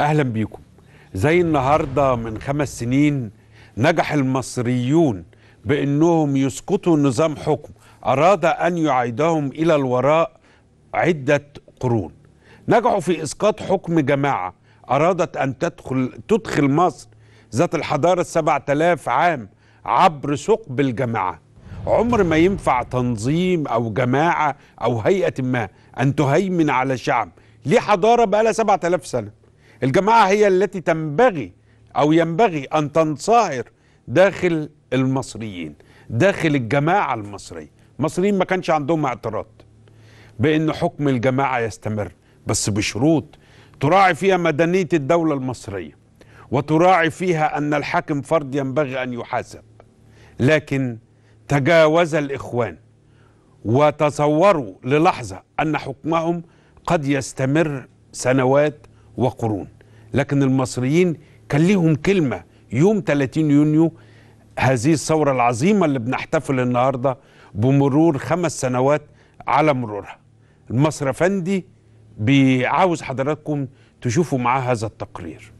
أهلا بيكم زي النهاردة من خمس سنين نجح المصريون بأنهم يسقطوا نظام حكم أراد أن يعيدهم إلى الوراء عدة قرون نجحوا في إسقاط حكم جماعة أرادت أن تدخل تدخل مصر ذات الحضارة 7000 عام عبر ثقب الجماعة عمر ما ينفع تنظيم أو جماعة أو هيئة ما أن تهيمن على شعب ليه حضارة بقى لها 7000 سنة الجماعة هي التي تنبغي أو ينبغي أن تنصهر داخل المصريين داخل الجماعة المصرية المصريين ما كانش عندهم اعتراض بأن حكم الجماعة يستمر بس بشروط تراعي فيها مدنية الدولة المصرية وتراعي فيها أن الحاكم فرد ينبغي أن يحاسب لكن تجاوز الإخوان وتصوروا للحظة أن حكمهم قد يستمر سنوات وقرون لكن المصريين كان ليهم كلمة يوم 30 يونيو هذه الثورة العظيمة اللي بنحتفل النهاردة بمرور خمس سنوات على مرورها المصرفندي فندي عاوز حضراتكم تشوفوا معاه هذا التقرير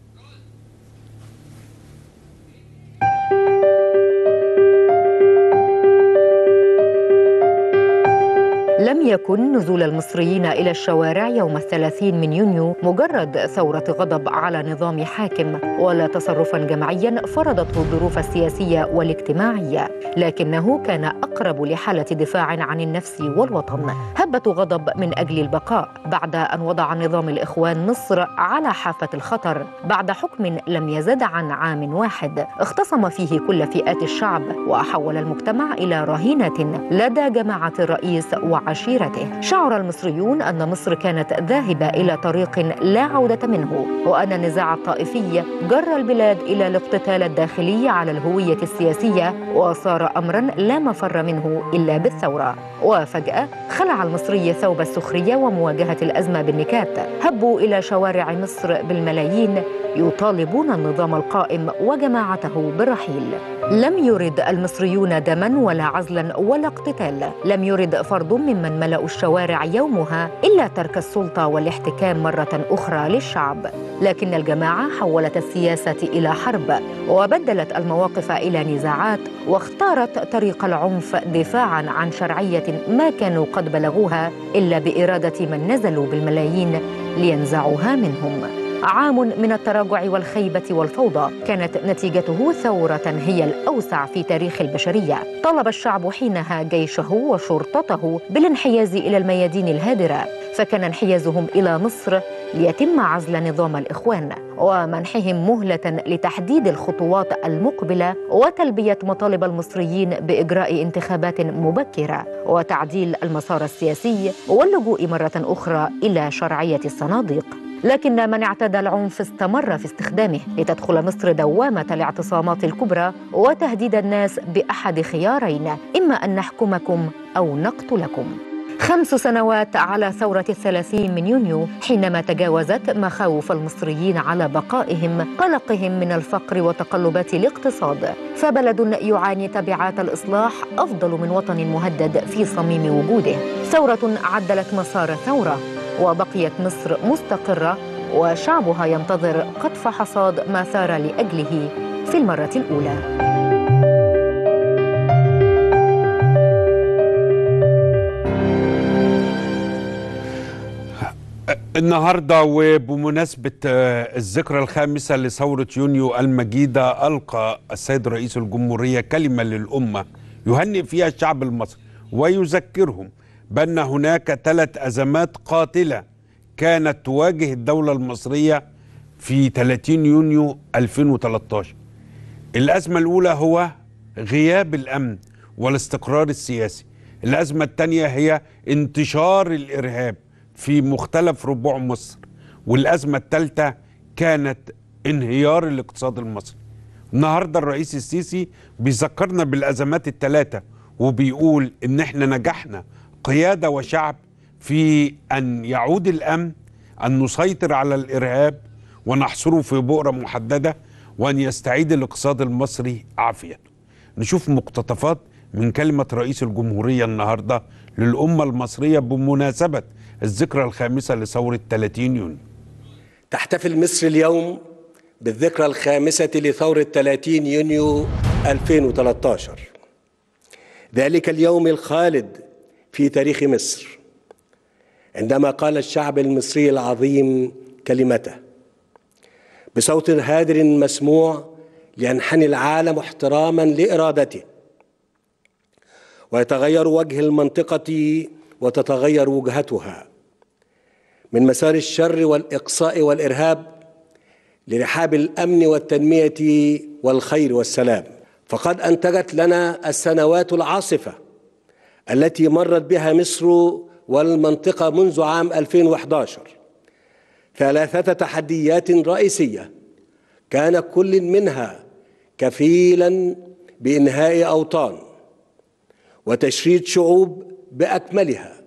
لم يكن نزول المصريين إلى الشوارع يوم الثلاثين من يونيو مجرد ثورة غضب على نظام حاكم ولا تصرفا جماعيا فرضته الظروف السياسية والاجتماعية لكنه كان أقرب لحالة دفاع عن النفس والوطن هبة غضب من أجل البقاء بعد أن وضع نظام الإخوان مصر على حافة الخطر بعد حكم لم يزد عن عام واحد اختصم فيه كل فئات الشعب وحول المجتمع إلى رهينة لدى جماعة الرئيس وعشرة وعشيرته شعر المصريون أن مصر كانت ذاهبة إلى طريق لا عودة منه وأن النزاع الطائفي جر البلاد إلى الاقتتال الداخلي على الهوية السياسية وصار أمرا لا مفر منه إلا بالثورة وفجأة خلع المصري ثوب السخرية ومواجهة الأزمة بالنكات هبوا إلى شوارع مصر بالملايين يطالبون النظام القائم وجماعته بالرحيل لم يرد المصريون دما ولا عزلا ولا اقتتال لم يرد فرد ممن من ملأوا الشوارع يومها إلا ترك السلطة والاحتكام مرة أخرى للشعب لكن الجماعة حولت السياسة إلى حرب وبدلت المواقف إلى نزاعات واختارت طريق العنف دفاعا عن شرعية ما كانوا قد بلغوها إلا بإرادة من نزلوا بالملايين لينزعوها منهم عام من التراجع والخيبة والفوضى كانت نتيجته ثورة هي الأوسع في تاريخ البشرية طلب الشعب حينها جيشه وشرطته بالانحياز إلى الميادين الهادرة فكان انحيازهم إلى مصر ليتم عزل نظام الإخوان ومنحهم مهلة لتحديد الخطوات المقبلة وتلبية مطالب المصريين بإجراء انتخابات مبكرة وتعديل المسار السياسي واللجوء مرة أخرى إلى شرعية الصناديق لكن من اعتدى العنف استمر في استخدامه لتدخل مصر دوامه الاعتصامات الكبرى وتهديد الناس باحد خيارين اما ان نحكمكم او نقتلكم خمس سنوات على ثورة الثلاثين من يونيو حينما تجاوزت مخاوف المصريين على بقائهم قلقهم من الفقر وتقلبات الاقتصاد فبلد يعاني تبعات الإصلاح أفضل من وطن مهدد في صميم وجوده ثورة عدلت مسار ثورة وبقيت مصر مستقرة وشعبها ينتظر قطف حصاد ما ثار لأجله في المرة الأولى النهارده وبمناسبه آه، الذكرى الخامسه لثوره يونيو المجيده القى السيد رئيس الجمهوريه كلمه للامه يهنئ فيها الشعب المصري ويذكرهم بان هناك ثلاث ازمات قاتله كانت تواجه الدوله المصريه في 30 يونيو 2013 الازمه الاولى هو غياب الامن والاستقرار السياسي الازمه الثانيه هي انتشار الارهاب في مختلف ربوع مصر والازمه الثالثه كانت انهيار الاقتصاد المصري النهارده الرئيس السيسي بيذكرنا بالازمات الثلاثه وبيقول ان احنا نجحنا قيادة وشعب في أن يعود الأمن أن نسيطر على الإرهاب ونحصره في بؤرة محددة وأن يستعيد الاقتصاد المصري عافيته نشوف مقتطفات من كلمة رئيس الجمهورية النهاردة للأمة المصرية بمناسبة الذكرى الخامسة لثورة 30 يونيو تحتفل مصر اليوم بالذكرى الخامسة لثورة 30 يونيو 2013 ذلك اليوم الخالد في تاريخ مصر عندما قال الشعب المصري العظيم كلمته بصوت هادر مسموع لينحني العالم احتراما لارادته ويتغير وجه المنطقه وتتغير وجهتها من مسار الشر والاقصاء والارهاب لرحاب الامن والتنميه والخير والسلام فقد انتجت لنا السنوات العاصفه التي مرت بها مصر والمنطقة منذ عام 2011 ثلاثة تحديات رئيسية كان كل منها كفيلا بإنهاء أوطان وتشريد شعوب بأكملها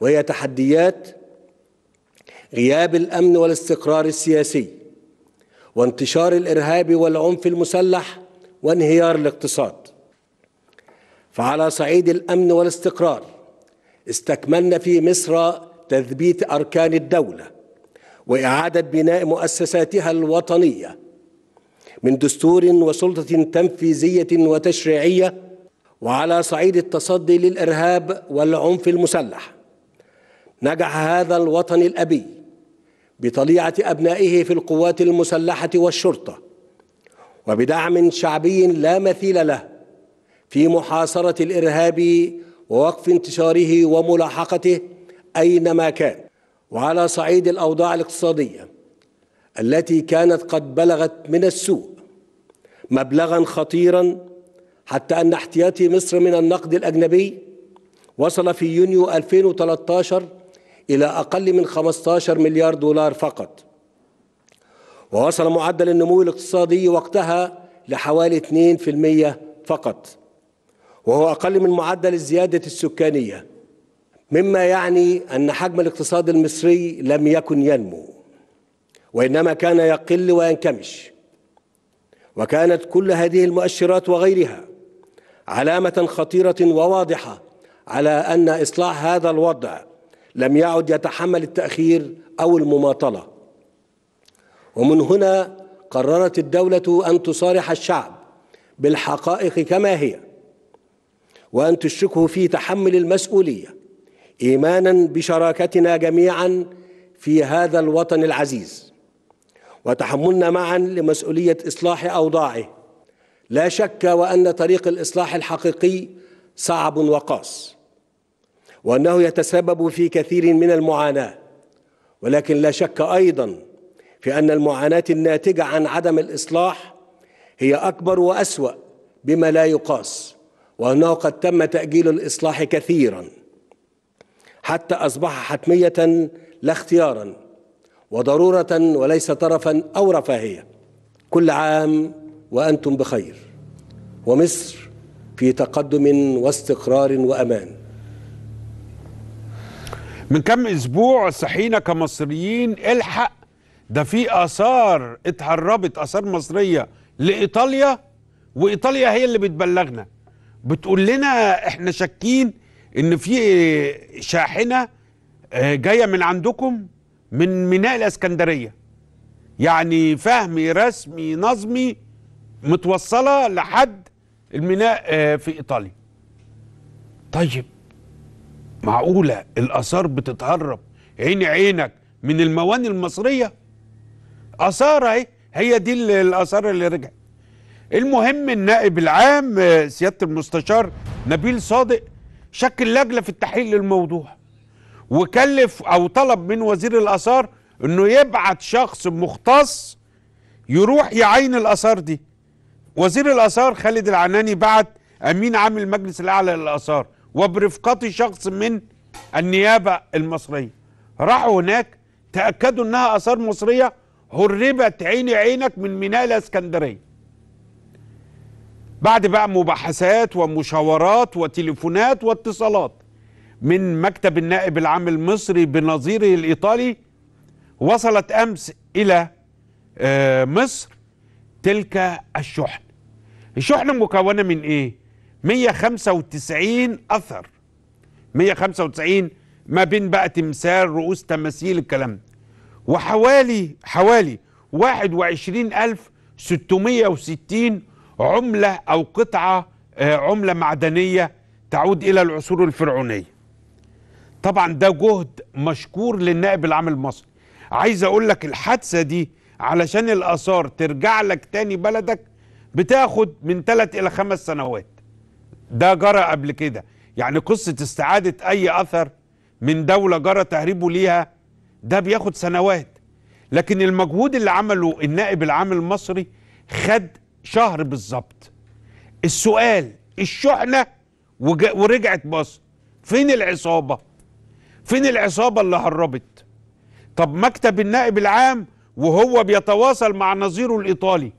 وهي تحديات غياب الأمن والاستقرار السياسي وانتشار الإرهاب والعنف المسلح وانهيار الاقتصاد فعلى صعيد الامن والاستقرار استكملنا في مصر تثبيت اركان الدوله واعاده بناء مؤسساتها الوطنيه من دستور وسلطه تنفيذيه وتشريعيه وعلى صعيد التصدي للارهاب والعنف المسلح نجح هذا الوطن الابي بطليعه ابنائه في القوات المسلحه والشرطه وبدعم شعبي لا مثيل له في محاصرة الإرهاب ووقف انتشاره وملاحقته أينما كان وعلى صعيد الأوضاع الاقتصادية التي كانت قد بلغت من السوء مبلغا خطيرا حتى أن احتياطي مصر من النقد الأجنبي وصل في يونيو 2013 إلى أقل من 15 مليار دولار فقط ووصل معدل النمو الاقتصادي وقتها لحوالي 2% فقط وهو أقل من معدل الزيادة السكانية مما يعني أن حجم الاقتصاد المصري لم يكن ينمو وإنما كان يقل وينكمش وكانت كل هذه المؤشرات وغيرها علامة خطيرة وواضحة على أن إصلاح هذا الوضع لم يعد يتحمل التأخير أو المماطلة ومن هنا قررت الدولة أن تصارح الشعب بالحقائق كما هي وأن تشركه في تحمل المسؤولية إيمانا بشراكتنا جميعا في هذا الوطن العزيز وتحملنا معا لمسؤولية إصلاح أوضاعه لا شك وأن طريق الإصلاح الحقيقي صعب وقاس وأنه يتسبب في كثير من المعاناة ولكن لا شك أيضا في أن المعاناة الناتجة عن عدم الإصلاح هي أكبر وأسوأ بما لا يقاس وأنه قد تم تأجيل الإصلاح كثيرا حتى أصبح حتمية لا اختيارا وضرورة وليس طرفا أو رفاهية كل عام وأنتم بخير ومصر في تقدم واستقرار وأمان من كم اسبوع صحينا كمصريين الحق ده في اثار اتهربت اثار مصريه لايطاليا وايطاليا هي اللي بتبلغنا بتقول لنا احنا شاكين ان في شاحنه آه، جايه من عندكم من ميناء الاسكندريه يعني فهمي رسمي نظمي متوصله لحد الميناء آه، في ايطاليا طيب معقوله الاثار بتتهرب عين عينك من المواني المصريه اثار اهي هي دي الاثار اللي رجعت المهم النائب العام آه، سياده المستشار نبيل صادق شكل لجنه في التحقيق للموضوع وكلف او طلب من وزير الاثار انه يبعت شخص مختص يروح يعين الاثار دي وزير الاثار خالد العناني بعت امين عام المجلس الاعلى للاثار وبرفقته شخص من النيابه المصريه راحوا هناك تاكدوا انها اثار مصريه هربت عيني عينك من ميناء الاسكندريه بعد بقى مباحثات ومشاورات وتليفونات واتصالات من مكتب النائب العام المصري بنظيره الإيطالي وصلت أمس إلى آه، مصر تلك الشحن الشحن مكونة من إيه؟ 195 أثر 195 ما بين بقى تمثال رؤوس تماثيل الكلام وحوالي حوالي 21660 عملة أو قطعة آه، عملة معدنية تعود إلى العصور الفرعونية طبعا ده جهد مشكور للنائب العام المصري عايز أقول لك الحادثة دي علشان الآثار ترجع لك تاني بلدك بتاخد من ثلاث إلى خمس سنوات ده جرى قبل كده يعني قصة استعادة أي أثر من دولة جرى تهريبه ليها ده بياخد سنوات لكن المجهود اللي عمله النائب العام المصري خد شهر بالظبط السؤال الشحنه ورجعت مصر فين العصابه فين العصابه اللي هربت طب مكتب النائب العام وهو بيتواصل مع نظيره الايطالي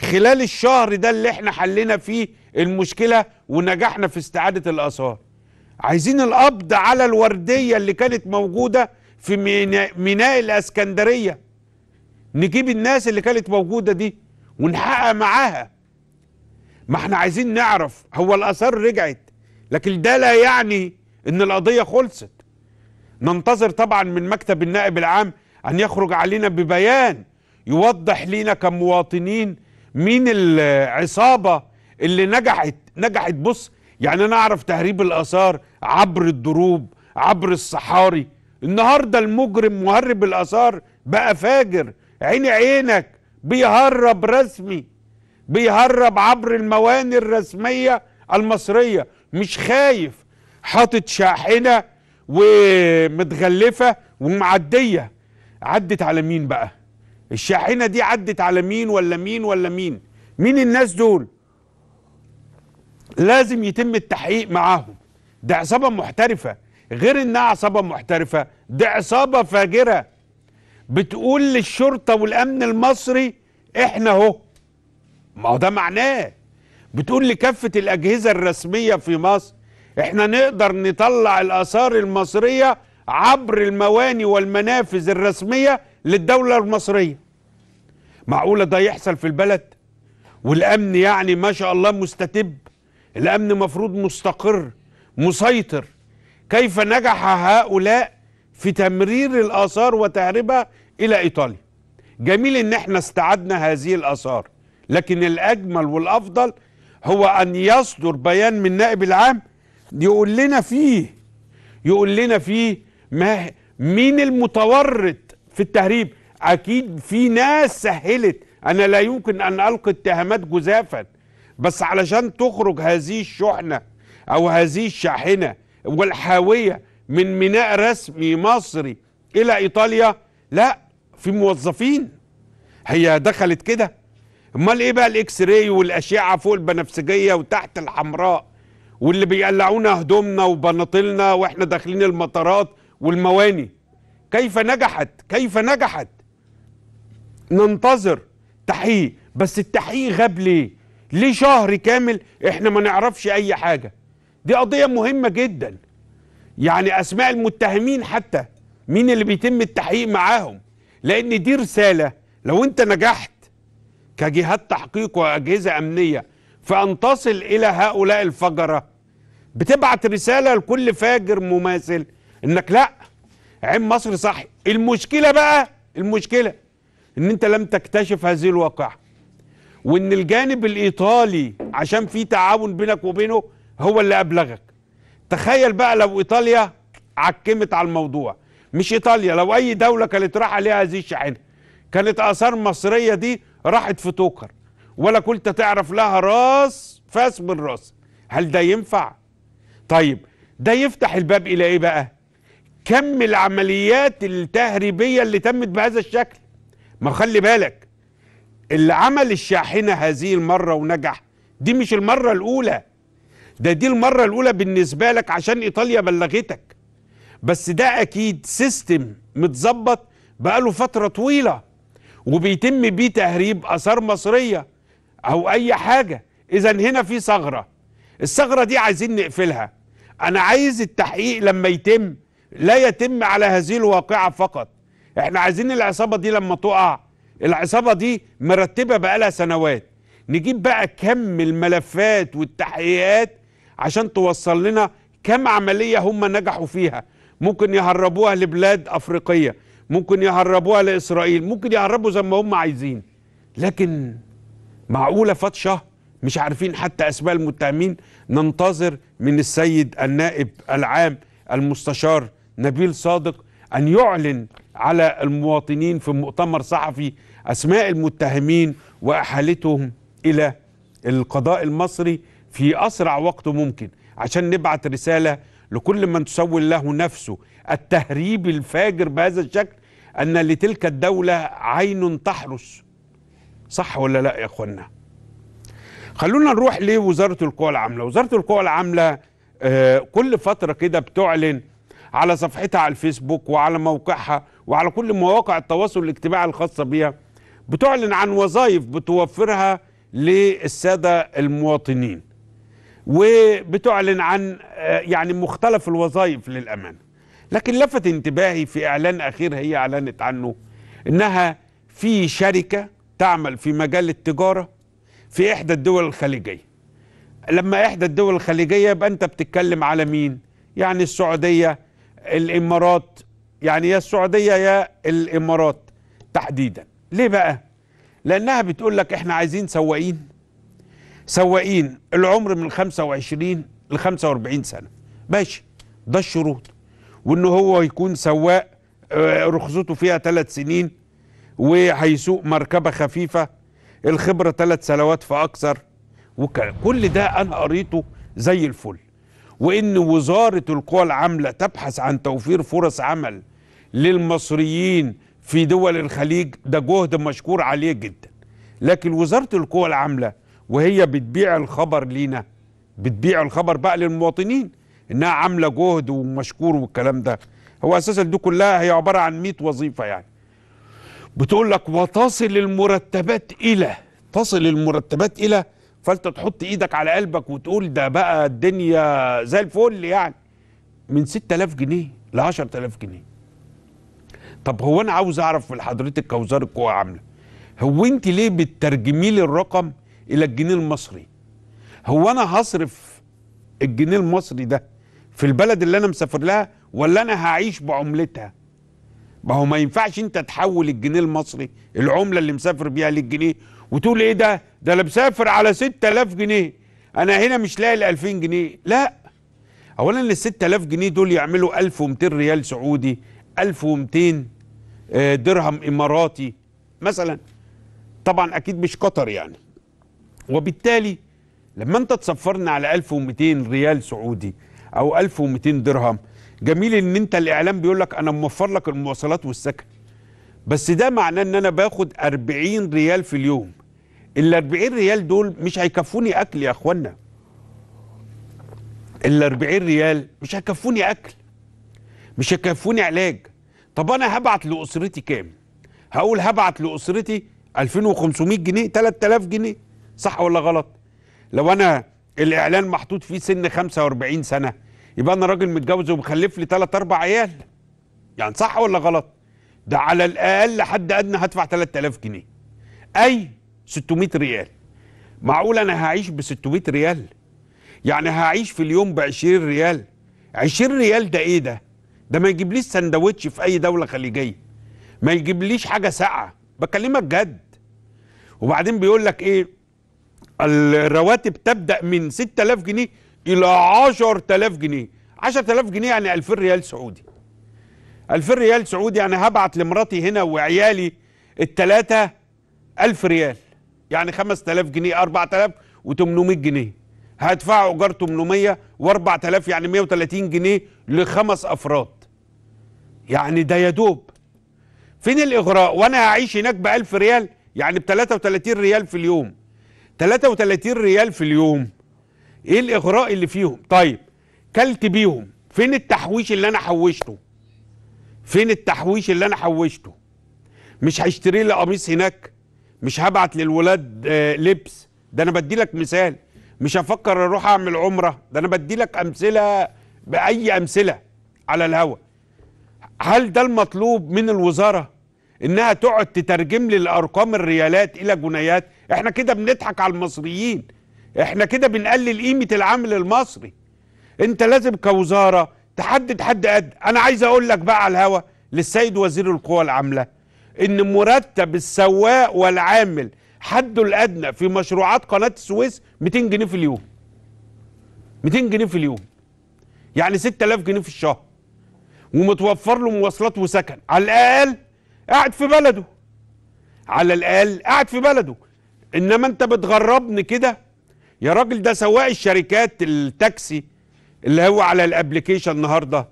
خلال الشهر ده اللي احنا حلينا فيه المشكله ونجحنا في استعاده الاثار عايزين القبض على الورديه اللي كانت موجوده في ميناء الاسكندريه نجيب الناس اللي كانت موجوده دي ونحقق معاها ما احنا عايزين نعرف هو الآثار رجعت لكن ده لا يعني ان القضية خلصت ننتظر طبعا من مكتب النائب العام ان يخرج علينا ببيان يوضح لينا كمواطنين مين العصابة اللي نجحت نجحت بص يعني انا اعرف تهريب الاثار عبر الدروب عبر الصحاري النهاردة المجرم مهرب الاثار بقى فاجر عيني عينك بيهرب رسمي بيهرب عبر المواني الرسمية المصرية مش خايف حاطط شاحنة ومتغلفة ومعدية عدت على مين بقى الشاحنة دي عدت على مين ولا مين ولا مين مين الناس دول لازم يتم التحقيق معاهم ده عصابة محترفة غير انها عصابة محترفة دي عصابة فاجرة بتقول للشرطه والامن المصري احنا اهو ما هو ده معناه بتقول لكافه الاجهزه الرسميه في مصر احنا نقدر نطلع الاثار المصريه عبر المواني والمنافذ الرسميه للدوله المصريه معقوله ده يحصل في البلد والامن يعني ما شاء الله مستتب الامن مفروض مستقر مسيطر كيف نجح هؤلاء في تمرير الآثار وتهريبها إلى إيطاليا جميل إن احنا استعدنا هذه الآثار لكن الأجمل والأفضل هو أن يصدر بيان من نائب العام يقول لنا فيه يقول لنا فيه ما مين المتورط في التهريب أكيد في ناس سهلت أنا لا يمكن أن ألقي اتهامات جزافا بس علشان تخرج هذه الشحنة أو هذه الشاحنة والحاوية من ميناء رسمي مصري إلى إيطاليا لا في موظفين هي دخلت كده امال ايه بقى الاكس راي والاشعه فوق البنفسجيه وتحت الحمراء واللي بيقلعونا هدومنا وبناطيلنا واحنا داخلين المطارات والمواني كيف نجحت كيف نجحت ننتظر تحقيق بس التحقيق غاب ليه ليه شهر كامل احنا ما نعرفش اي حاجه دي قضيه مهمه جدا يعني أسماء المتهمين حتى مين اللي بيتم التحقيق معاهم لأن دي رسالة لو أنت نجحت كجهات تحقيق وأجهزة أمنية فأن تصل إلى هؤلاء الفجرة بتبعت رسالة لكل فاجر مماثل إنك لأ عين مصر صح المشكلة بقى المشكلة إن أنت لم تكتشف هذه الواقعة وإن الجانب الإيطالي عشان في تعاون بينك وبينه هو اللي أبلغك تخيل بقى لو ايطاليا عكمت على الموضوع مش ايطاليا لو اي دوله كانت راح عليها هذه الشاحنه كانت اثار مصريه دي راحت في توكر ولا كنت تعرف لها راس فاس من راس هل ده ينفع طيب ده يفتح الباب الى ايه بقى كم العمليات التهريبيه اللي تمت بهذا الشكل ما خلي بالك اللي عمل الشاحنه هذه المره ونجح دي مش المره الاولى ده دي المرة الأولى بالنسبة لك عشان إيطاليا بلغتك بس ده أكيد سيستم متظبط بقاله فترة طويلة وبيتم بيه تهريب آثار مصرية أو أي حاجة إذا هنا في ثغرة الثغرة دي عايزين نقفلها أنا عايز التحقيق لما يتم لا يتم على هذه الواقعة فقط احنا عايزين العصابة دي لما تقع العصابة دي مرتبة بقالها سنوات نجيب بقى كم الملفات والتحقيقات عشان توصل لنا كم عملية هم نجحوا فيها ممكن يهربوها لبلاد أفريقية ممكن يهربوها لإسرائيل ممكن يهربوا زي ما هم عايزين لكن معقولة فتشة مش عارفين حتى أسماء المتهمين ننتظر من السيد النائب العام المستشار نبيل صادق أن يعلن على المواطنين في مؤتمر صحفي أسماء المتهمين وأحالتهم إلى القضاء المصري في أسرع وقت ممكن عشان نبعت رسالة لكل من تسول له نفسه التهريب الفاجر بهذا الشكل أن لتلك الدولة عين تحرس صح ولا لا يا أخوانا خلونا نروح لوزارة القوى العاملة وزارة القوى العاملة آه، كل فترة كده بتعلن على صفحتها على الفيسبوك وعلى موقعها وعلى كل مواقع التواصل الاجتماعي الخاصة بيها بتعلن عن وظائف بتوفرها للسادة المواطنين وبتعلن عن آه، يعني مختلف الوظائف للأمانة لكن لفت انتباهي في إعلان أخير هي أعلنت عنه إنها في شركة تعمل في مجال التجارة في إحدى الدول الخليجية لما إحدى الدول الخليجية يبقى أنت بتتكلم على مين يعني السعودية الإمارات يعني يا السعودية يا الإمارات تحديدا ليه بقى لأنها بتقول لك إحنا عايزين سواقين سواقين العمر من 25 ل 45 سنه ماشي ده الشروط وان هو يكون سواق آه، رخصته فيها ثلاث سنين وهيسوق مركبه خفيفه الخبره ثلاث سنوات فاكثر وكل ده انا قريته زي الفل وان وزاره القوى العامله تبحث عن توفير فرص عمل للمصريين في دول الخليج ده جهد مشكور عليه جدا لكن وزاره القوى العامله وهي بتبيع الخبر لينا بتبيع الخبر بقى للمواطنين انها عامله جهد ومشكور والكلام ده هو اساسا دي كلها هي عباره عن 100 وظيفه يعني بتقول لك وتصل المرتبات الى تصل المرتبات الى فانت تحط ايدك على قلبك وتقول ده بقى الدنيا زي الفل يعني من 6000 جنيه ل 10000 جنيه طب هو انا عاوز اعرف من حضرتك كوزارك هو عامله هو انت ليه بتترجمي لي الرقم الى الجنيه المصري هو انا هصرف الجنيه المصري ده في البلد اللي انا مسافر لها ولا انا هعيش بعملتها ما هو ما ينفعش انت تحول الجنيه المصري العمله اللي مسافر بيها للجنيه وتقول ايه ده ده انا مسافر على 6000 جنيه انا هنا مش لاقي ال 2000 جنيه لا اولا ال 6000 جنيه دول يعملوا 1200 ريال سعودي 1200 آه، درهم اماراتي مثلا طبعا اكيد مش قطر يعني وبالتالي لما انت تصفرنا على 1200 ريال سعودي او 1200 درهم جميل ان انت الاعلام بيقول لك انا موفر لك المواصلات والسكن بس ده معناه ان انا باخد 40 ريال في اليوم ال 40 ريال دول مش هيكفوني اكل يا اخوانا ال 40 ريال مش هيكفوني اكل مش هيكفوني علاج طب انا هبعت لاسرتي كام هقول هبعت لاسرتي 2500 جنيه 3000 جنيه صح ولا غلط لو انا الاعلان محطوط فيه سن 45 سنه يبقى انا راجل متجوز ومخلف لي ثلاث اربع عيال يعني صح ولا غلط ده على الاقل حد ادنى هدفع 3000 جنيه اي 600 ريال معقول انا هعيش ب 600 ريال يعني هعيش في اليوم ب 20 ريال 20 ريال ده ايه ده ده ما يجيبليش سندوتش في اي دوله خليجيه ما يجيبليش حاجه ساقعه بكلمك جد وبعدين بيقول لك ايه الرواتب تبدأ من 6000 جنيه إلى 10000 جنيه 10000 جنيه يعني 2000 ريال سعودي 2000 ريال سعودي يعني هبعت لمراتي هنا وعيالي الثلاثه 1000 ريال يعني 5000 جنيه 4800 جنيه هدفعوا ايجار 800 و4000 يعني 130 جنيه لخمس افراد يعني ده يا دوب فين الاغراء وانا هعيش هناك ب 1000 ريال يعني ب 33 ريال في اليوم 33 ريال في اليوم ايه الاغراء اللي فيهم طيب كلت بيهم فين التحويش اللي انا حوشته فين التحويش اللي انا حوشته مش هشتري لي قميص هناك مش هبعت للولاد آه، لبس ده انا بدي لك مثال مش هفكر اروح اعمل عمره ده انا بدي لك امثله باي امثله على الهوا هل ده المطلوب من الوزاره انها تقعد تترجم لي الارقام الريالات الى جنيهات احنا كده بنضحك على المصريين احنا كده بنقلل قيمة العمل المصري انت لازم كوزارة تحدد حد قد انا عايز اقول لك بقى على الهوا للسيد وزير القوى العاملة ان مرتب السواق والعامل حده الادنى في مشروعات قناة السويس 200 جنيه في اليوم 200 جنيه في اليوم يعني 6000 جنيه في الشهر ومتوفر له مواصلات وسكن على الاقل قاعد في بلده على الاقل قاعد في بلده انما انت بتغربني كده يا راجل ده سواق الشركات التاكسي اللي هو على الابلكيشن النهارده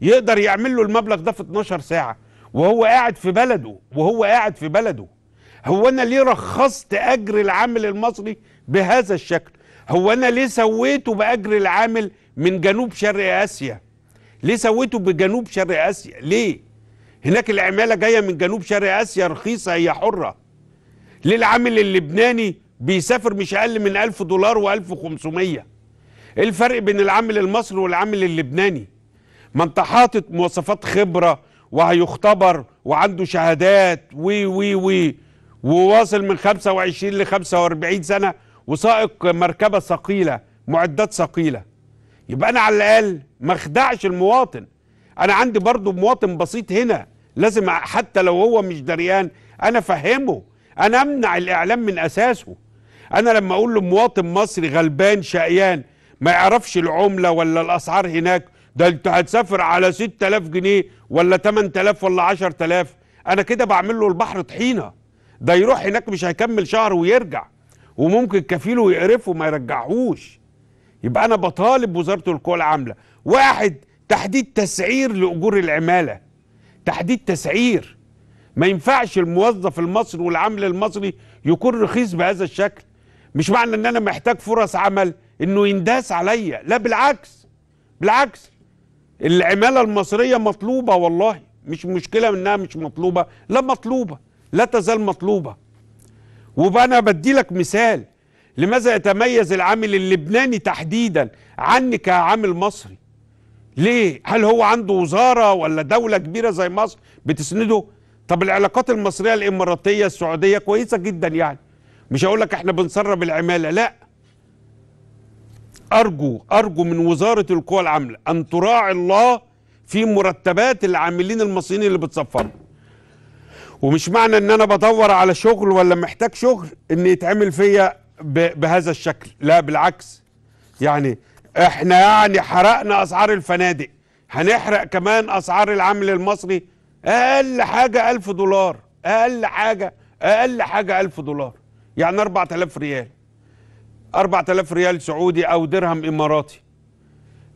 يقدر يعمل له المبلغ ده في 12 ساعه وهو قاعد في بلده وهو قاعد في بلده هو انا ليه رخصت اجر العامل المصري بهذا الشكل هو انا ليه سويته باجر العامل من جنوب شرق اسيا ليه سويته بجنوب شرق اسيا ليه هناك العماله جايه من جنوب شرق اسيا رخيصه هي حره للعامل اللبناني بيسافر مش اقل من 1000 دولار و1500 الفرق بين العامل المصري والعامل اللبناني ما انت حاطط مواصفات خبره وهيختبر وعنده شهادات و و و وواصل من 25 ل 45 سنه وسائق مركبه ثقيله معدات ثقيله يبقى انا على الاقل ما اخدعش المواطن انا عندي برضو مواطن بسيط هنا لازم حتى لو هو مش دريان انا فهمه انا امنع الاعلام من اساسه انا لما اقول لمواطن مصري غلبان شقيان ما يعرفش العمله ولا الاسعار هناك ده انت هتسافر على 6000 جنيه ولا 8000 ولا 10000 انا كده بعمل له البحر طحينه ده يروح هناك مش هيكمل شهر ويرجع وممكن كفيله يقرفه ما يرجعهوش يبقى انا بطالب وزاره القوى العامله واحد تحديد تسعير لاجور العماله تحديد تسعير ما ينفعش الموظف المصري والعامل المصري يكون رخيص بهذا الشكل مش معنى ان انا محتاج فرص عمل انه ينداس عليا لا بالعكس بالعكس العماله المصريه مطلوبه والله مش مشكله انها مش مطلوبه لا مطلوبه لا تزال مطلوبه وبقى انا بدي لك مثال لماذا يتميز العامل اللبناني تحديدا عني كعامل مصري ليه هل هو عنده وزاره ولا دوله كبيره زي مصر بتسنده طب العلاقات المصريه الاماراتيه السعوديه كويسه جدا يعني مش هقول لك احنا بنسرب العماله لا ارجو ارجو من وزاره القوى العامله ان تراعي الله في مرتبات العاملين المصريين اللي بتسفروا ومش معنى ان انا بدور على شغل ولا محتاج شغل ان يتعمل فيا بهذا الشكل لا بالعكس يعني احنا يعني حرقنا اسعار الفنادق هنحرق كمان اسعار العامل المصري اقل حاجه 1000 دولار اقل حاجه اقل حاجه 1000 دولار يعني 4000 ريال 4000 ريال سعودي او درهم اماراتي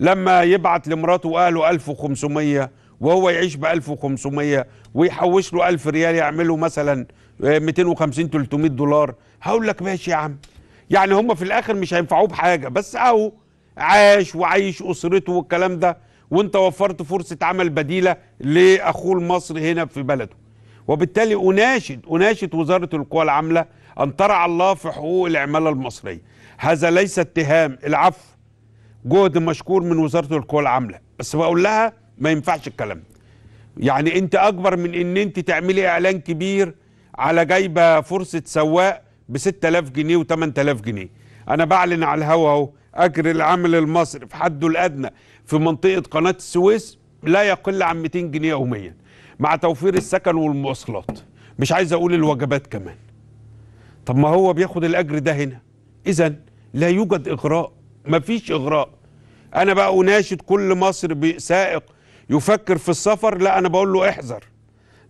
لما يبعت لمراته واهله 1500 وهو يعيش ب 1500 ويحوش له 1000 ريال يعمل له مثلا 250 آه، 300 دولار هقول لك ماشي يا عم يعني هم في الاخر مش هينفعوه بحاجه بس اهو عاش وعايش اسرته والكلام ده وانت وفرت فرصه عمل بديله لاخوه المصري هنا في بلده وبالتالي اناشد اناشد وزاره القوى العامله ان ترعى الله في حقوق العماله المصريه هذا ليس اتهام العفو جهد مشكور من وزاره القوى العامله بس بقول لها ما ينفعش الكلام ده يعني انت اكبر من ان انت تعملي اعلان كبير على جايبه فرصه سواق ب 6000 جنيه و 8000 جنيه انا بعلن على الهوا اهو اجر العامل المصري في حده الادنى في منطقة قناة السويس لا يقل عن 200 جنيه يوميا مع توفير السكن والمواصلات مش عايز أقول الوجبات كمان طب ما هو بياخد الأجر ده هنا إذا لا يوجد إغراء مفيش إغراء أنا بقى أناشد كل مصر سائق يفكر في السفر لا أنا بقول له احذر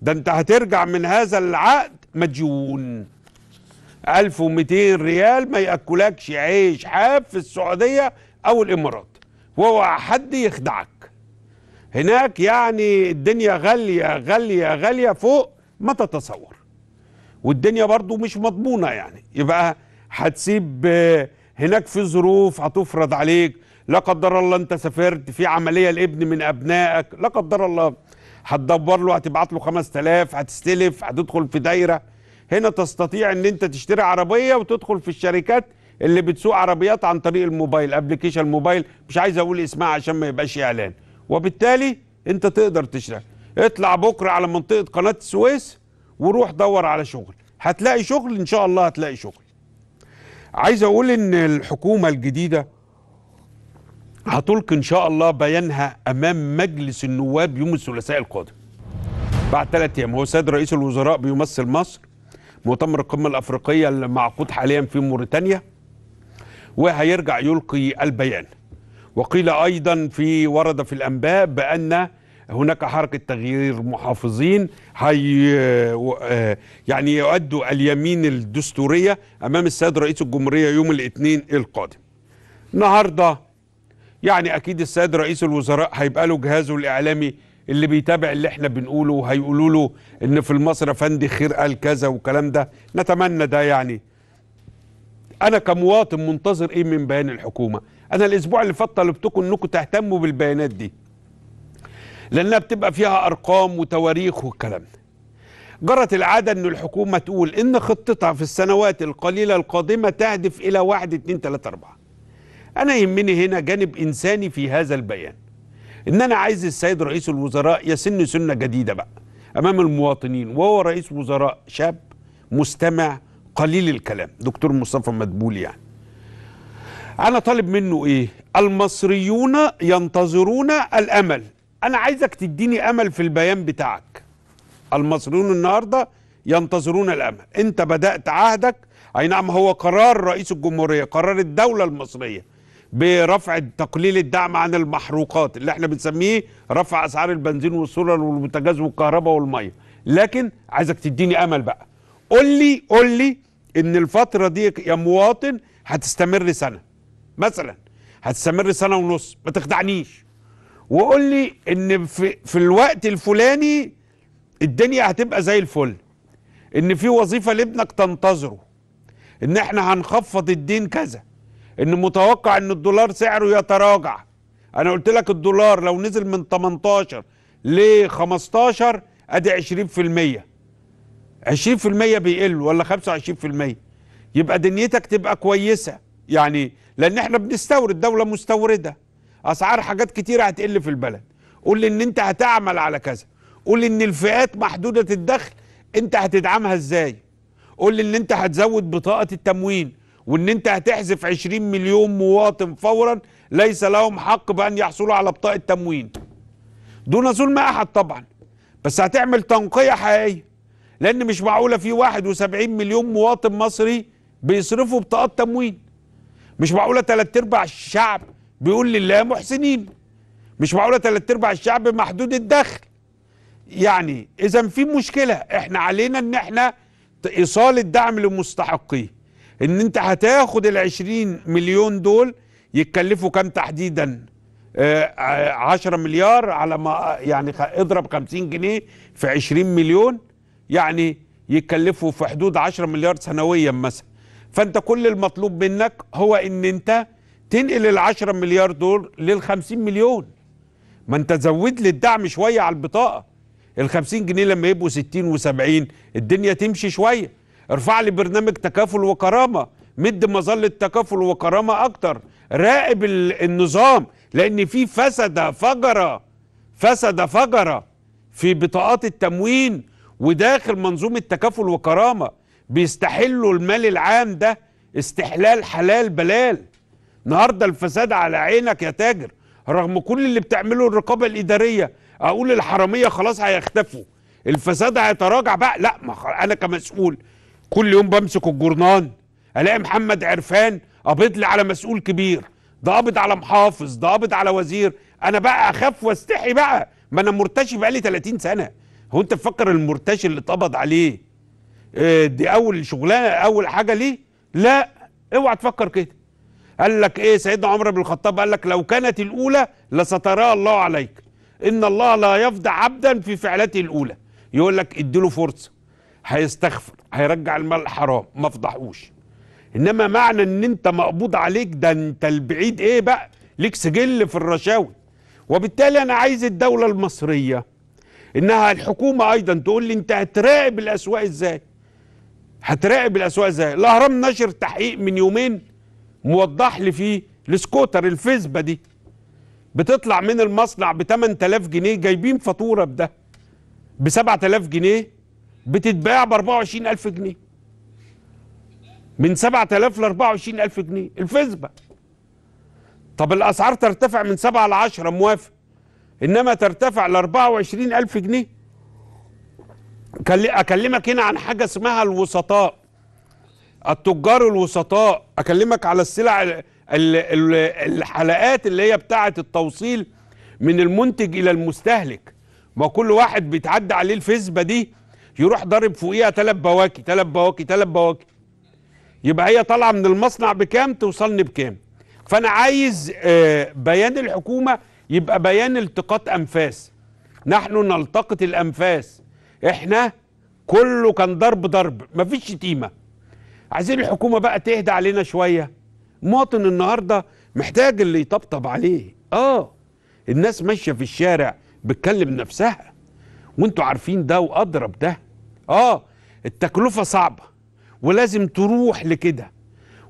ده أنت هترجع من هذا العقد مديون 1200 ريال ما ياكلكش عيش حاف في السعوديه او الامارات واوعى حد يخدعك هناك يعني الدنيا غالية غالية غالية فوق ما تتصور والدنيا برضو مش مضمونة يعني يبقى هتسيب هناك في ظروف هتفرض عليك لا قدر الله انت سافرت في عملية لابن من ابنائك لا قدر الله هتدبر له هتبعت له 5000 هتستلف هتدخل في دايرة هنا تستطيع ان انت تشتري عربية وتدخل في الشركات اللي بتسوق عربيات عن طريق الموبايل ابلكيشن الموبايل مش عايز اقول اسمها عشان ما يبقاش اعلان وبالتالي انت تقدر تشتغل اطلع بكره على منطقه قناه السويس وروح دور على شغل هتلاقي شغل ان شاء الله هتلاقي شغل عايز اقول ان الحكومه الجديده هتلقي ان شاء الله بيانها امام مجلس النواب يوم الثلاثاء القادم بعد ثلاث ايام هو سيد رئيس الوزراء بيمثل مصر مؤتمر القمه الافريقيه المعقود حاليا في موريتانيا وهيرجع يلقي البيان وقيل أيضا في ورد في الأنباء بأن هناك حركة تغيير محافظين هي آه، يعني يؤدوا اليمين الدستورية أمام السيد رئيس الجمهورية يوم الاثنين القادم النهاردة يعني أكيد السيد رئيس الوزراء هيبقى له جهازه الإعلامي اللي بيتابع اللي احنا بنقوله هيقولوا له ان في مصر فندي خير قال كذا والكلام ده نتمنى ده يعني انا كمواطن منتظر ايه من بيان الحكومه انا الاسبوع اللي فات طلبتكم انكم تهتموا بالبيانات دي لانها بتبقى فيها ارقام وتواريخ والكلام ده جرت العادة أن الحكومة تقول أن خطتها في السنوات القليلة القادمة تهدف إلى واحد اتنين تلاتة أربعة أنا يهمني هنا جانب إنساني في هذا البيان أن أنا عايز السيد رئيس الوزراء يسن سنة جديدة بقى أمام المواطنين وهو رئيس وزراء شاب مستمع قليل الكلام دكتور مصطفى مدبول يعني انا طالب منه ايه المصريون ينتظرون الامل انا عايزك تديني امل في البيان بتاعك المصريون النهارده ينتظرون الامل انت بدات عهدك اي نعم هو قرار رئيس الجمهوريه قرار الدوله المصريه برفع تقليل الدعم عن المحروقات اللي احنا بنسميه رفع اسعار البنزين والسولر والبوتاجاز والكهرباء والميه لكن عايزك تديني امل بقى قول لي قول لي ان الفتره دي يا مواطن هتستمر سنه مثلا هتستمر سنه ونص ما تخدعنيش وقول لي ان في, في الوقت الفلاني الدنيا هتبقى زي الفل ان في وظيفه لابنك تنتظره ان احنا هنخفض الدين كذا ان متوقع ان الدولار سعره يتراجع انا قلت لك الدولار لو نزل من 18 ل 15 ادي 20% 20% بيقل ولا 25% يبقى دنيتك تبقى كويسة يعني لأن احنا بنستورد دولة مستوردة أسعار حاجات كتيرة هتقل في البلد قول لي إن أنت هتعمل على كذا قول لي إن الفئات محدودة الدخل أنت هتدعمها إزاي قول لي إن أنت هتزود بطاقة التموين وإن أنت هتحذف 20 مليون مواطن فورا ليس لهم حق بأن يحصلوا على بطاقة تموين دون ظلم أحد طبعا بس هتعمل تنقية حقيقية لأن مش معقولة في 71 مليون مواطن مصري بيصرفوا بطاقات تموين مش معقولة ثلاث أرباع الشعب بيقول لله محسنين مش معقولة ثلاث أرباع الشعب محدود الدخل يعني إذا في مشكلة إحنا علينا إن إحنا إيصال الدعم لمستحقيه إن أنت هتاخد 20 مليون دول يتكلفوا كام تحديدا 10 آه، آه، مليار على ما يعني اضرب 50 جنيه في 20 مليون يعني يكلفه في حدود 10 مليار سنويا مثلا فانت كل المطلوب منك هو ان انت تنقل ال 10 مليار دول لل 50 مليون ما انت زود لي الدعم شويه على البطاقه ال 50 جنيه لما يبقوا 60 و70 الدنيا تمشي شويه ارفع لي برنامج تكافل وكرامه مد مظله تكافل وكرامه اكتر راقب النظام لان في فسد فجره فسد فجره في بطاقات التموين وداخل منظومة تكافل وكرامة بيستحلوا المال العام ده استحلال حلال بلال النهاردة الفساد على عينك يا تاجر رغم كل اللي بتعمله الرقابة الإدارية أقول الحرامية خلاص هيختفوا الفساد هيتراجع بقى لا ما أنا كمسؤول كل يوم بمسك الجرنان ألاقي محمد عرفان قابض لي على مسؤول كبير ده قابض على محافظ ده قابض على وزير أنا بقى أخاف واستحي بقى ما أنا مرتشي بقالي 30 سنة هو انت تفكر المرتشي اللي اتقبض عليه آه، دي اول شغلانه اول حاجه ليه لا اوعى تفكر كده قال لك ايه سيدنا عمر بن الخطاب قال لك لو كانت الاولى لسترها الله عليك ان الله لا يفضى عبدا في فعلته الاولى يقول لك اديله فرصه هيستغفر هيرجع المال حرام ما فضحوش انما معنى ان انت مقبوض عليك ده انت البعيد ايه بقى ليك سجل في الرشاوي وبالتالي انا عايز الدوله المصريه انها الحكومه ايضا تقول لي انت هتراقب الاسواق ازاي هتراقب الاسواق ازاي الاهرام نشر تحقيق من يومين موضح لي فيه السكوتر الفيسبا دي بتطلع من المصنع ب 8000 جنيه جايبين فاتوره بده ب 7000 جنيه بتتباع ب 24000 جنيه من 7000 ل 24000 جنيه الفيسبا طب الاسعار ترتفع من 7 ل 10 موافق إنما ترتفع ل 24000 جنيه أكلمك هنا عن حاجة اسمها الوسطاء التجار الوسطاء أكلمك على السلع الحلقات اللي هي بتاعة التوصيل من المنتج إلى المستهلك ما كل واحد بيتعدى عليه الفيسبا دي يروح ضارب فوقيها تلات بواكي تلات بواكي تلات بواكي يبقى هي طالعه من المصنع بكام توصلني بكام فانا عايز آه، بيان الحكومه يبقى بيان التقاط أنفاس نحن نلتقط الأنفاس إحنا كله كان ضرب ضرب مفيش شتيمة عايزين الحكومة بقى تهدى علينا شوية مواطن النهاردة محتاج اللي يطبطب عليه آه الناس ماشية في الشارع بتكلم نفسها وانتوا عارفين ده وأضرب ده آه التكلفة صعبة ولازم تروح لكده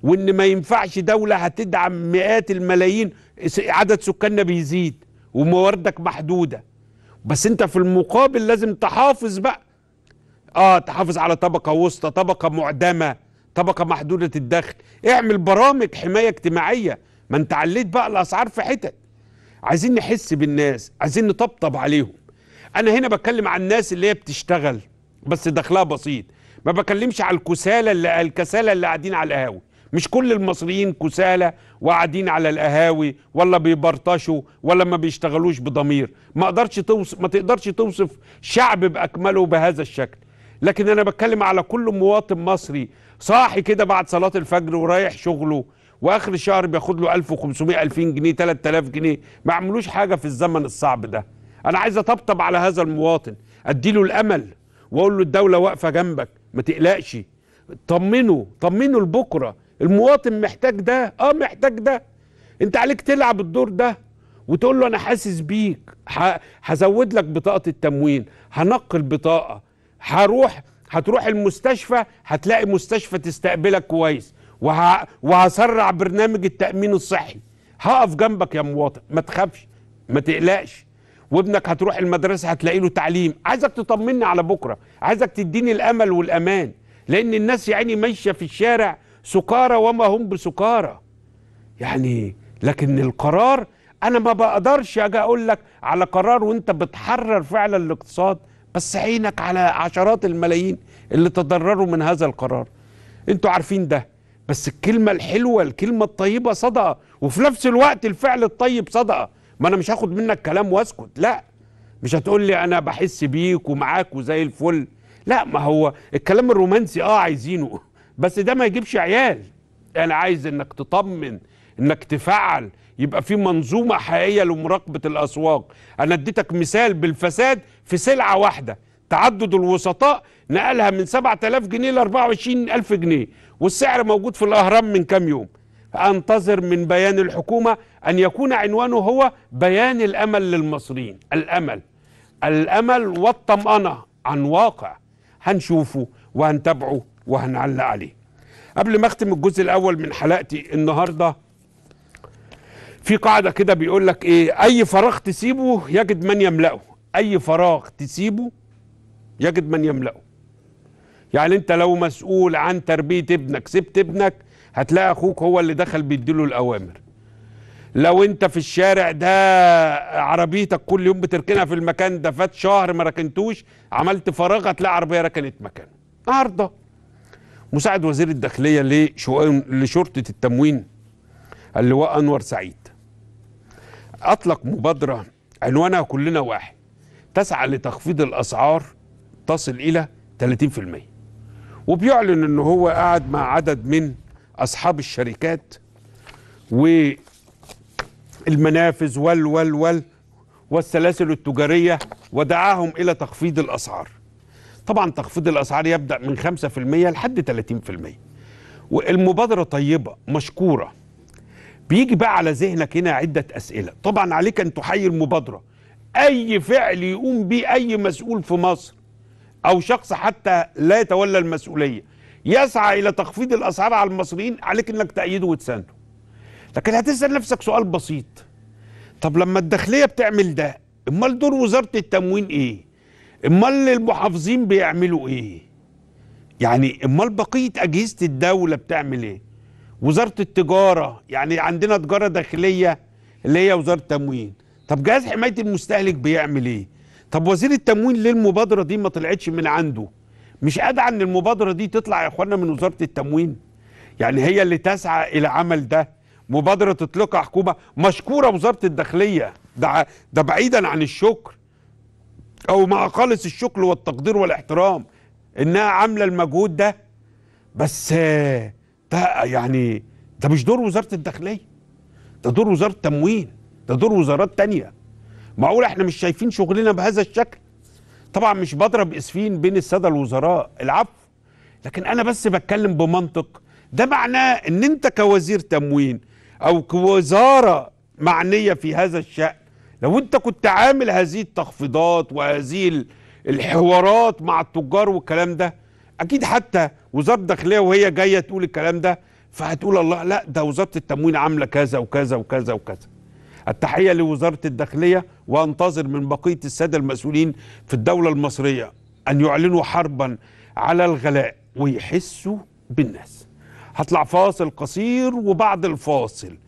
وان ما ينفعش دوله هتدعم مئات الملايين عدد سكاننا بيزيد ومواردك محدوده بس انت في المقابل لازم تحافظ بقى اه تحافظ على طبقه وسطى طبقه معدمه طبقه محدوده الدخل اعمل برامج حمايه اجتماعيه ما انت عليت بقى الاسعار في حتت عايزين نحس بالناس عايزين نطبطب عليهم انا هنا بتكلم عن الناس اللي هي بتشتغل بس دخلها بسيط ما بكلمش على الكسالى اللي الكسالى اللي قاعدين على القهاوي مش كل المصريين كسالى وقاعدين على القهاوي ولا بيبرطشوا ولا ما بيشتغلوش بضمير ما اقدرش توصف ما تقدرش توصف شعب باكمله بهذا الشكل لكن انا بتكلم على كل مواطن مصري صاحي كده بعد صلاه الفجر ورايح شغله واخر الشهر بياخد له 1500 2000 جنيه 3000 جنيه ما عملوش حاجه في الزمن الصعب ده انا عايز اطبطب على هذا المواطن اديله الامل واقول له الدوله واقفه جنبك ما تقلقش طمنه طمنه لبكره المواطن محتاج ده اه محتاج ده انت عليك تلعب الدور ده وتقول له انا حاسس بيك هزود لك بطاقه التموين هنقل بطاقه هروح هتروح المستشفى هتلاقي مستشفى تستقبلك كويس وه... وهسرع برنامج التامين الصحي هقف جنبك يا مواطن ما تخافش ما تقلقش وابنك هتروح المدرسه هتلاقي له تعليم عايزك تطمني على بكره عايزك تديني الامل والامان لان الناس يعني ماشيه في الشارع سكارى وما هم بسكارى يعني لكن القرار انا ما بقدرش اجي اقول لك على قرار وانت بتحرر فعلا الاقتصاد بس عينك على عشرات الملايين اللي تضرروا من هذا القرار انتوا عارفين ده بس الكلمة الحلوة الكلمة الطيبة صدقة وفي نفس الوقت الفعل الطيب صدقة ما انا مش هاخد منك كلام واسكت لا مش هتقول لي انا بحس بيك ومعاك وزي الفل لا ما هو الكلام الرومانسي اه عايزينه بس ده ما يجيبش عيال انا يعني عايز انك تطمن انك تفعل يبقى في منظومه حقيقيه لمراقبه الاسواق انا اديتك مثال بالفساد في سلعه واحده تعدد الوسطاء نقلها من 7000 جنيه ل 24000 جنيه والسعر موجود في الاهرام من كام يوم انتظر من بيان الحكومه ان يكون عنوانه هو بيان الامل للمصريين الامل الامل والطمانه عن واقع هنشوفه وهنتابعه وهنعلق عليه قبل ما اختم الجزء الاول من حلقتي النهارده في قاعده كده بيقول لك ايه اي فراغ تسيبه يجد من يملاه اي فراغ تسيبه يجد من يملاه يعني انت لو مسؤول عن تربيه ابنك سبت ابنك هتلاقي اخوك هو اللي دخل بيديله الاوامر لو انت في الشارع ده عربيتك كل يوم بتركنها في المكان ده فات شهر ما ركنتوش عملت فراغ هتلاقي عربيه ركنت مكانه النهارده مساعد وزير الداخلية لشرطة التموين اللواء أنور سعيد أطلق مبادرة عنوانها كلنا واحد تسعى لتخفيض الأسعار تصل إلى 30% وبيعلن أن هو قاعد مع عدد من أصحاب الشركات والمنافذ وال وال وال والسلاسل التجارية ودعاهم إلى تخفيض الأسعار طبعا تخفيض الاسعار يبدا من 5% لحد 30% والمبادره طيبه مشكوره بيجي بقى على ذهنك هنا عده اسئله طبعا عليك ان تحيي المبادره اي فعل يقوم به اي مسؤول في مصر او شخص حتى لا يتولى المسؤوليه يسعى الى تخفيض الاسعار على المصريين عليك انك تأيده وتسانده لكن هتسال نفسك سؤال بسيط طب لما الداخليه بتعمل ده امال دور وزاره التموين ايه امال المحافظين بيعملوا ايه يعني امال بقيه اجهزه الدوله بتعمل ايه وزاره التجاره يعني عندنا تجاره داخليه اللي هي وزاره التموين طب جهاز حمايه المستهلك بيعمل ايه طب وزير التموين ليه المبادره دي ما طلعتش من عنده مش ادعى ان المبادره دي تطلع يا اخوانا من وزاره التموين يعني هي اللي تسعى الى عمل ده مبادره تطلقها حكومه مشكوره وزاره الداخليه ده ده بعيدا عن الشكر او مع خالص الشكر والتقدير والاحترام انها عامله المجهود ده بس ده يعني ده مش دور وزاره الداخليه ده دور وزاره التموين ده دور وزارات تانية معقول احنا مش شايفين شغلنا بهذا الشكل طبعا مش بضرب اسفين بين الساده الوزراء العفو لكن انا بس بتكلم بمنطق ده معناه ان انت كوزير تموين او كوزاره معنيه في هذا الشان لو انت كنت عامل هذه التخفيضات وهذه الحوارات مع التجار والكلام ده اكيد حتى وزاره الداخليه وهي جايه تقول الكلام ده فهتقول الله لا ده وزاره التموين عامله كذا وكذا وكذا وكذا التحيه لوزاره الداخليه وانتظر من بقيه الساده المسؤولين في الدوله المصريه ان يعلنوا حربا على الغلاء ويحسوا بالناس هطلع فاصل قصير وبعد الفاصل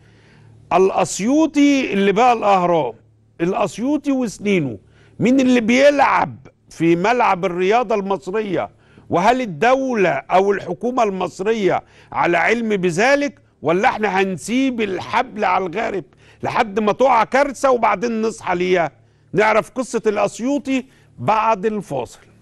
الاسيوطي اللي بقى الاهرام الاسيوطي وسنينه مين اللي بيلعب في ملعب الرياضه المصريه وهل الدوله او الحكومه المصريه على علم بذلك ولا احنا هنسيب الحبل على الغارب لحد ما تقع كارثه وبعدين نصحى ليها نعرف قصه الاسيوطي بعد الفاصل